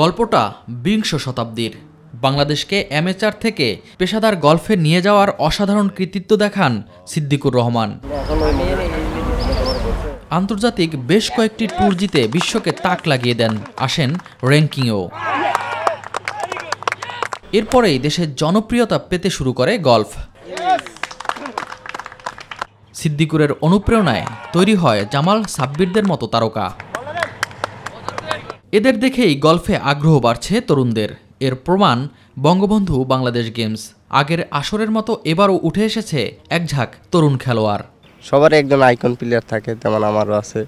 গল্পটা বিংশ শতাব্দীর বাংলাদেশকে অ্যামেচার থেকে পেশাদার গল্ফে নিয়ে যাওয়ার অসাধারণ কৃতিত্ব দেখান সিদ্দিকুর রহমান আন্তর্জাতিক বেশ কয়েকটি ট্যুর জিতে বিশ্বকে তাক লাগিয়ে দেন আসেন র্যাঙ্কিংয়েও এরপরেই দেশের জনপ্রিয়তা পেতে শুরু করে গল্ফ সিদ্দিকুরের অনুপ্রেরণায় তৈরি হয় জামাল সাব্বিরদের মতো তারকা এদের দেখেই গল্ফে আগ্রহ বাড়ছে তরুণদের এর প্রমাণ বঙ্গবন্ধু বাংলাদেশ গেমস আগের আসরের মতো এবারও উঠে এসেছে একঝাঁক তরুণ খেলোয়াড় সবার একজন আইকন প্লেয়ার থাকে তেমন আমারও আছে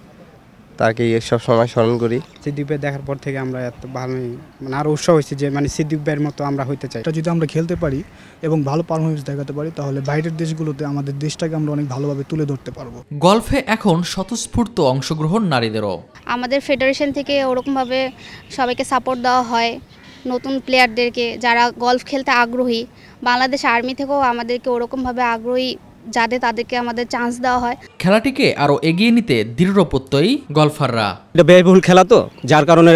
তাকে সব সময় স্মরণ করি সিদ্দিক ভাই দেখার পর থেকে আমরা এত ভালো মানে আরও উৎসাহ হয়েছে যে মানে সিদ্দিক ভাইয়ের মতো আমরা হইতে চাই যদি আমরা খেলতে পারি এবং ভালো পারফরমেন্স দেখাতে পারি তাহলে বাইরের দেশগুলোতে আমাদের দেশটাকে আমরা অনেক ভালোভাবে তুলে ধরতে পারবো গল্ফে এখন স্বতঃস্ফূর্ত অংশগ্রহণ নারীদেরও আমাদের ফেডারেশন থেকে ওরকমভাবে সবাইকে সাপোর্ট দেওয়া হয় নতুন প্লেয়ারদেরকে যারা গলফ খেলতে আগ্রহী বাংলাদেশ আর্মি থেকেও আমাদেরকে ওরকমভাবে আগ্রহী যাতে তাদেরকে আমাদের চান্স দেওয়া হয় খেলাটিকে আরও এগিয়ে নিতে প্রত্যয়ী গলফাররা এটা ব্যয়বহুল খেলা তো যার কারণে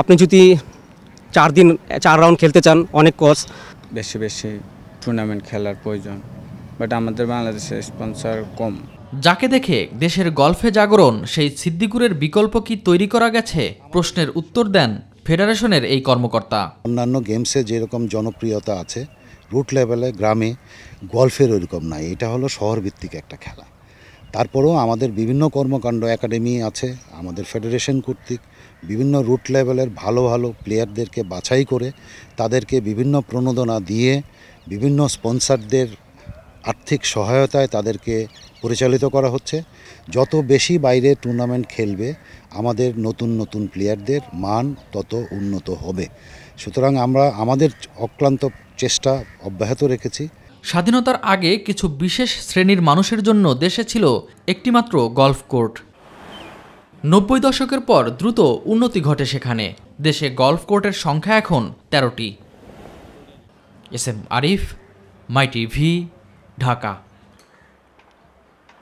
আপনি যদি চার দিন চার রাউন্ড খেলতে চান অনেক কস্ট বেশি বেশি টুর্নামেন্ট খেলার প্রয়োজন বাট আমাদের বাংলাদেশে স্পন্সর কম যাকে দেখে দেশের গল্ফে জাগরণ সেই সিদ্দিকুরের বিকল্প কি তৈরি করা গেছে প্রশ্নের উত্তর দেন ফেডারেশনের এই কর্মকর্তা অন্যান্য গেমসে যেরকম জনপ্রিয়তা আছে রুট লেভেলে গ্রামে গল্ফের ওইরকম নাই এটা হলো শহরভিত্তিক একটা খেলা তারপরেও আমাদের বিভিন্ন কর্মকাণ্ড একাডেমি আছে আমাদের ফেডারেশন কর্তৃক বিভিন্ন রুট লেভেলের ভালো ভালো প্লেয়ারদেরকে বাছাই করে তাদেরকে বিভিন্ন প্রণোদনা দিয়ে বিভিন্ন স্পন্সারদের আর্থিক সহায়তায় তাদেরকে পরিচালিত করা হচ্ছে যত বেশি বাইরে টুর্নামেন্ট খেলবে আমাদের নতুন নতুন প্লেয়ারদের মান তত উন্নত হবে সুতরাং আমরা আমাদের অক্লান্ত চেষ্টা অব্যাহত রেখেছি স্বাধীনতার আগে কিছু বিশেষ শ্রেণীর মানুষের জন্য দেশে ছিল একটিমাত্র গলফ কোর্ট নব্বই দশকের পর দ্রুত উন্নতি ঘটে সেখানে দেশে গলফ কোর্টের সংখ্যা এখন তেরোটি এস এম আরিফ মাইটি ভি ढाका